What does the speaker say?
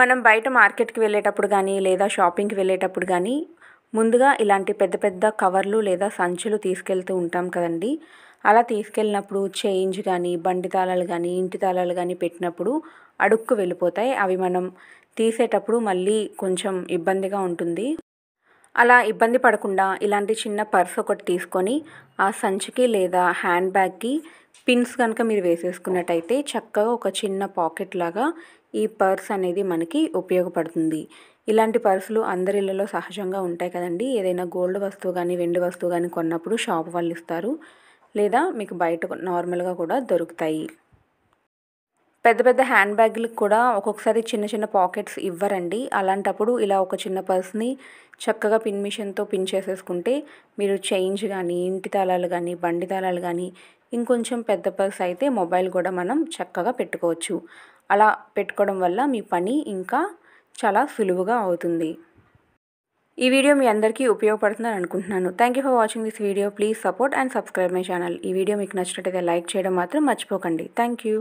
మనం బయట మార్కెట్కి వెళ్ళేటప్పుడు కానీ లేదా షాపింగ్కి వెళ్ళేటప్పుడు కానీ ముందుగా ఇలాంటి పెద్ద పెద్ద కవర్లు లేదా సంచులు తీసుకెళ్తూ ఉంటాం కదండి అలా తీసుకెళ్ళినప్పుడు చేంజ్ కానీ బండి తాళాలు కానీ ఇంటి తాళాలు కానీ పెట్టినప్పుడు అడుక్కు వెళ్ళిపోతాయి అవి మనం తీసేటప్పుడు మళ్ళీ కొంచెం ఇబ్బందిగా ఉంటుంది అలా ఇబ్బంది పడకుండా ఇలాంటి చిన్న పర్స్ ఒకటి తీసుకొని ఆ సంచికి లేదా హ్యాండ్ బ్యాగ్కి పిన్స్ కనుక మీరు వేసేసుకున్నట్టయితే చక్కగా ఒక చిన్న పాకెట్ లాగా ఈ పర్స్ అనేది మనకి ఉపయోగపడుతుంది ఇలాంటి పర్సులు అందరి ఇళ్లలో సహజంగా ఉంటాయి కదండి ఏదైనా గోల్డ్ వస్తువు కానీ వెండి వస్తువు కానీ కొన్నప్పుడు షాప్ వాళ్ళు ఇస్తారు లేదా మీకు బయట నార్మల్గా కూడా దొరుకుతాయి పెద్ద పెద్ద హ్యాండ్ బ్యాగ్లకు కూడా ఒక్కొక్కసారి చిన్న చిన్న పాకెట్స్ ఇవ్వరండి అలాంటప్పుడు ఇలా ఒక చిన్న పర్స్ని చక్కగా పిన్ మిషన్తో పిన్ చేసేసుకుంటే మీరు చేంజ్ కానీ ఇంటి తాళాలు కానీ బండి తాళాలు కానీ ఇంకొంచెం పెద్ద పర్స్ అయితే మొబైల్ కూడా మనం చక్కగా పెట్టుకోవచ్చు అలా పెట్టుకోవడం వల్ల మీ పని ఇంకా చాలా సులువుగా అవుతుంది ఈ వీడియో మీ అందరికీ ఉపయోగపడుతుందని అనుకుంటున్నాను thank you for watching this video please support and subscribe my channel ఈ వీడియో మీకు నచ్చినట్టయితే లైక్ చేయడం మాత్రం మర్చిపోకండి థ్యాంక్ యూ